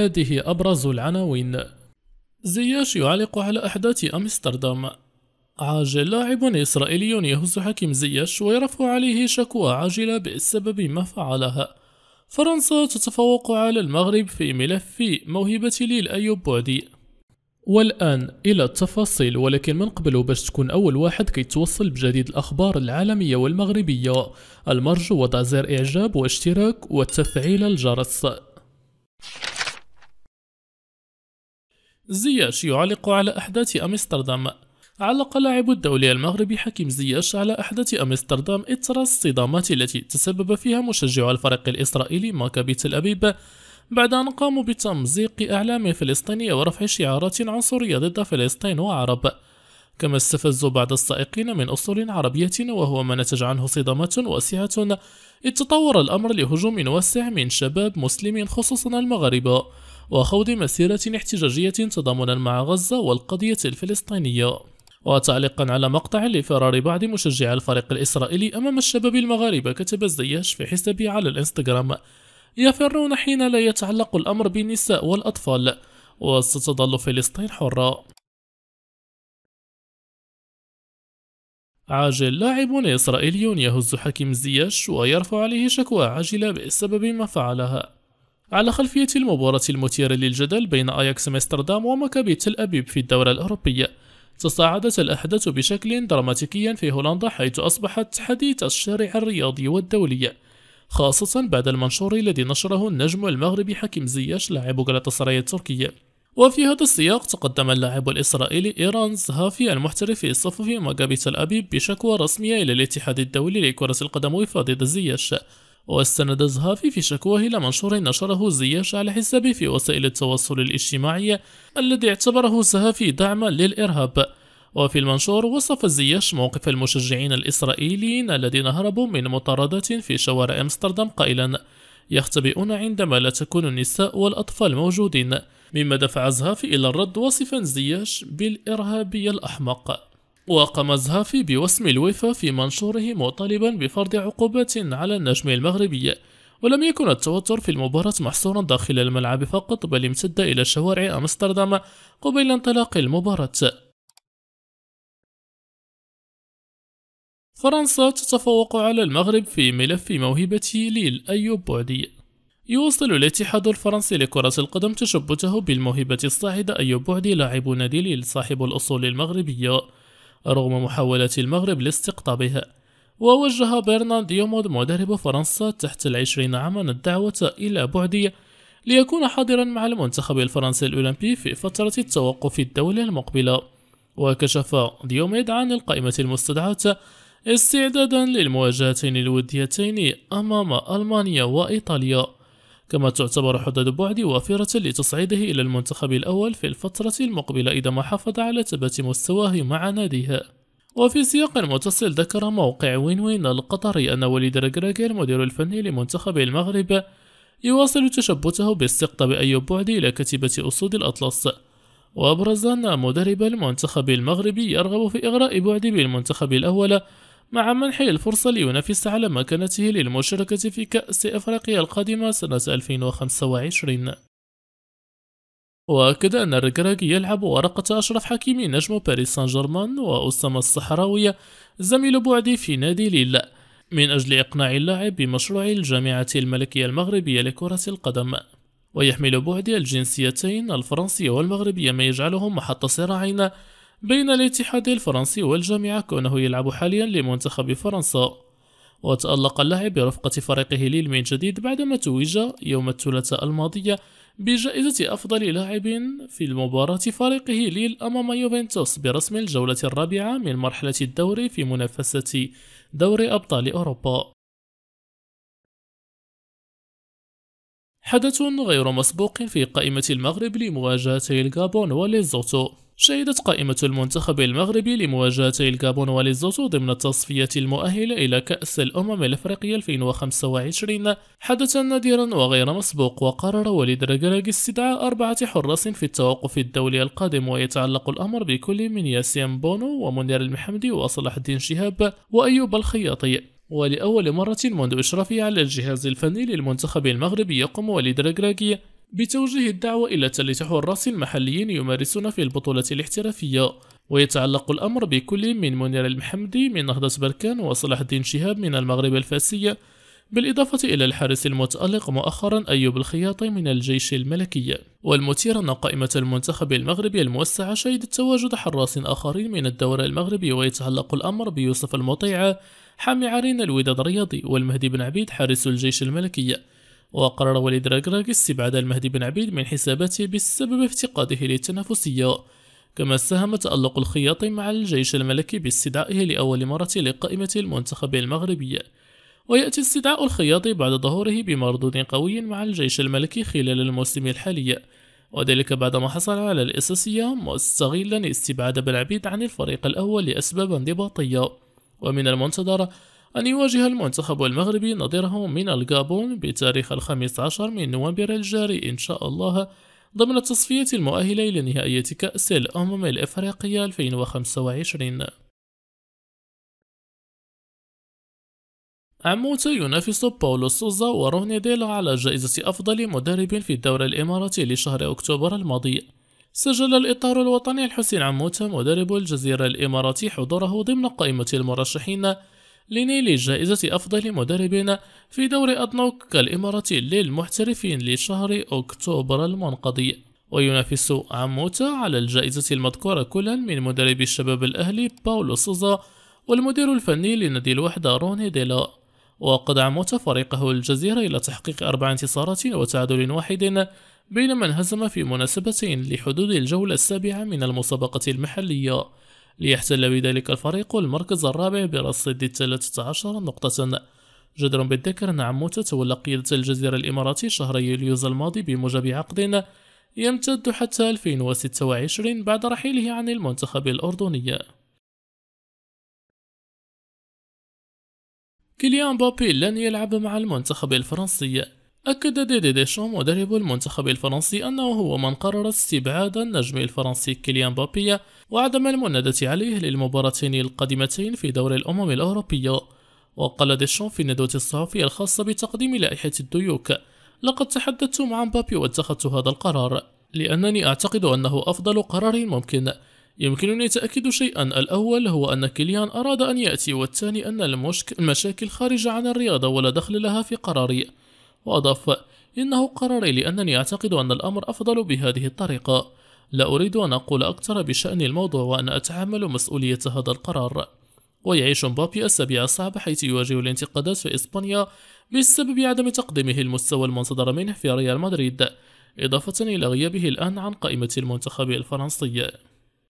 هذه أبرز العناوين زياش يعلق على أحداث أمستردام عاجل لاعب إسرائيلي يهز حكيم زياش ويرفع عليه شكوى عاجلة بسبب ما فعلها فرنسا تتفوق على المغرب في ملف موهبة ليل أيوب بودي والآن إلى التفاصيل ولكن من قبل باش تكون أول واحد كي توصل بجديد الأخبار العالمية والمغربية المرجو وضع زر إعجاب واشتراك وتفعيل الجرس زياش يعلق على أحداث أمستردام علق لاعب الدولي المغربي حكيم زياش على أحداث أمستردام إثر الصدامات التي تسبب فيها مشجع الفريق الإسرائيلي ماكابي تل أبيب بعد أن قاموا بتمزيق أعلام فلسطينية ورفع شعارات عنصرية ضد فلسطين وعرب كما استفزوا بعض السائقين من أصول عربية وهو ما نتج عنه صدامات واسعة إذ تطور الأمر لهجوم واسع من شباب مسلمين خصوصا المغاربة وخوض مسيرة احتجاجية تضامنا مع غزة والقضية الفلسطينية وتعليقا على مقطع لفرار بعض مشجعي الفريق الإسرائيلي أمام الشباب المغاربة كتب الزياش في حسابه على الإنستغرام يفرون حين لا يتعلق الأمر بالنساء والأطفال وستظل فلسطين حرة عاجل لاعب إسرائيلي يهز حكيم زياش ويرفع عليه شكوى عاجلة بسبب ما فعلها على خلفية المباراة المثيرة للجدل بين أياكس أمستردام ومكابي تل أبيب في الدورة الأوروبية تصاعدت الأحداث بشكل دراماتيكي في هولندا حيث أصبحت حديث الشارع الرياضي والدولي خاصة بعد المنشور الذي نشره النجم المغربي حكيم زياش لاعب غلطسراي التركية وفي هذا السياق تقدم اللاعب الإسرائيلي إيران زهافي المحترف في صفوف مكابي تل أبيب بشكوى رسمية إلى الاتحاد الدولي لكرة القدم وفاضي زياش واستند زهافي في شكواه إلى منشور نشره زياش على حسابه في وسائل التواصل الاجتماعي الذي اعتبره زهافي دعما للإرهاب وفي المنشور وصف زياش موقف المشجعين الإسرائيليين الذين هربوا من مطاردات في شوارع أمستردام قائلا يختبئون عندما لا تكون النساء والأطفال موجودين مما دفع زهافي إلى الرد وصفا زياش بالإرهابي الأحمق وقام الزهافي بوسم الويفا في منشوره مطالبا بفرض عقوبات على النجم المغربي ولم يكن التوتر في المباراة محصورا داخل الملعب فقط بل امتد إلى شوارع أمستردام قبيل انطلاق المباراة فرنسا تتفوق على المغرب في ملف موهبة ليل أيوب بعدي يواصل الاتحاد الفرنسي لكرة القدم تشبثه بالموهبة الصاعدة أيوب بعدي لاعب نادي ليل صاحب الأصول المغربية رغم محاولات المغرب لاستقطابها ووجه برناند يومود مدرب فرنسا تحت العشرين عاما الدعوة إلى بعدية ليكون حاضرا مع المنتخب الفرنسي الأولمبي في فترة التوقف الدولي المقبلة وكشف ديوميد عن القائمة المستدعاة استعدادا للمواجهتين الوديتين أمام ألمانيا وإيطاليا كما تعتبر حدود بعد وافرة لتصعيده إلى المنتخب الأول في الفترة المقبلة إذا ما حافظ على ثبات مستواه مع ناديها وفي سياق متصل ذكر موقع وين وين القطري أن وليد رجراجي المدير الفني لمنتخب المغرب يواصل تشبثه باستقطاب أي بعدي إلى كتيبة أسود الأطلس وأبرز أن مدرب المنتخب المغربي يرغب في إغراء بعدي بالمنتخب الأول مع منحه الفرصة لينافس على مكانته للمشاركة في كأس أفريقيا القادمة سنة 2025 وأكد أن الركراكي يلعب ورقة أشرف حكيمي نجم باريس سان جيرمان وأسامة الصحراوية زميل بعدي في نادي ليل من أجل إقناع اللاعب بمشروع الجامعة الملكية المغربية لكرة القدم ويحمل بعدي الجنسيتين الفرنسية والمغربية ما يجعلهم محط صراعين بين الاتحاد الفرنسي والجامعة كونه يلعب حاليا لمنتخب فرنسا وتألق اللاعب برفقة فريقه ليل من جديد بعدما توج يوم الثلاثاء الماضية بجائزة أفضل لاعب في المباراة فريقه ليل أمام يوفنتوس برسم الجولة الرابعة من مرحلة الدوري في منافسة دوري أبطال أوروبا حدث غير مسبوق في قائمة المغرب لمواجهتي الغابون وليزوتو شهدت قائمة المنتخب المغربي لمواجهتي الكابون وليزوتو ضمن التصفية المؤهلة إلى كأس الأمم الأفريقية 2025 حدثا نادرا وغير مسبوق وقرر وليد رجراج استدعاء أربعة حراس في التوقف الدولي القادم ويتعلق الأمر بكل من ياسين بونو ومنير المحمدي وصلاح الدين شهاب وأيوب الخياطي ولأول مرة منذ إشرافه على الجهاز الفني للمنتخب المغربي يقوم وليد رجراجي بتوجيه الدعوة إلى ثلاثة حراس محليين يمارسون في البطولة الاحترافية ويتعلق الأمر بكل من منير المحمدي من نهضة بركان وصلاح الدين شهاب من المغرب الفاسية بالإضافة إلى الحارس المتألق مؤخرا أيوب الخياطي من الجيش الملكي والمثير أن قائمة المنتخب المغربي الموسعة شهدت تواجد حراس آخرين من الدوري المغربي ويتعلق الأمر بيوسف المطيعة حامي عرين الوداد الرياضي والمهدي بن عبيد حارس الجيش الملكي وقرر وليد راكراك استبعاد المهدي بن عبيد من حساباته بسبب افتقاده للتنافسية كما ساهم تألق الخياطي مع الجيش الملكي باستدعائه لأول مرة لقائمة المنتخب المغربي ويأتي استدعاء الخياطي بعد ظهوره بمردود قوي مع الجيش الملكي خلال الموسم الحالي وذلك بعدما حصل على الأساسية مستغلا استبعاد بن عبيد عن الفريق الأول لأسباب انضباطية ومن المنتظر أن يواجه المنتخب المغربي نظيره من الغابون بتاريخ الخامس عشر من نوفمبر الجاري إن شاء الله ضمن التصفية المؤهلة لنهائية كأس الأمم الإفريقية 2025 عموتا ينافس باولو سوزا وروني ديلا على جائزة أفضل مدرب في الدورة الإماراتي لشهر أكتوبر الماضي سجل الإطار الوطني الحسين عموتا مدرب الجزيرة الإماراتي حضوره ضمن قائمة المرشحين لنيل جائزة أفضل مدرب في دور أدنوك كالإماراتي للمحترفين لشهر أكتوبر المنقضي وينافس عموتا على الجائزة المذكورة كلا من مدرب الشباب الأهلي باولو سوزا والمدير الفني لنادي الوحدة روني ديلا وقد عموتا فريقه الجزيرة إلى تحقيق أربع انتصارات وتعادل واحد بينما انهزم في مناسبة لحدود الجولة السابعة من المسابقة المحلية ليحتل بذلك الفريق المركز الرابع برصيد 13 نقطة جدر بالذكر أن عمو تولى قيادة الجزيرة الإماراتي شهر يوليوز الماضي بموجب عقد يمتد حتى 2026 بعد رحيله عن المنتخب الأردني كيليان بابي لن يلعب مع المنتخب الفرنسي أكد ديدي ديشون مدرب المنتخب الفرنسي أنه هو من قرر استبعاد النجم الفرنسي كيليان بابي وعدم المندة عليه للمباراتين القادمتين في دور الأمم الأوروبية وقال ديشون في الندوة الصحفية الخاصة بتقديم لائحة الديوك لقد تحدثت مع مبابي واتخذت هذا القرار لأنني أعتقد أنه أفضل قرار ممكن يمكنني تأكيد شيئا الأول هو أن كيليان أراد أن يأتي والثاني أن المشك... المشاكل خارجة عن الرياضة ولا دخل لها في قراري وأضاف إنه قراري لأنني أعتقد أن الأمر أفضل بهذه الطريقة لا أريد أن أقول أكثر بشأن الموضوع وأنا أتحمل مسؤولية هذا القرار ويعيش مبابي أسابيع صعبة حيث يواجه الانتقادات في إسبانيا بسبب عدم تقديمه المستوى المنتظر منه في ريال مدريد إضافة إلى غيابه الآن عن قائمة المنتخب الفرنسي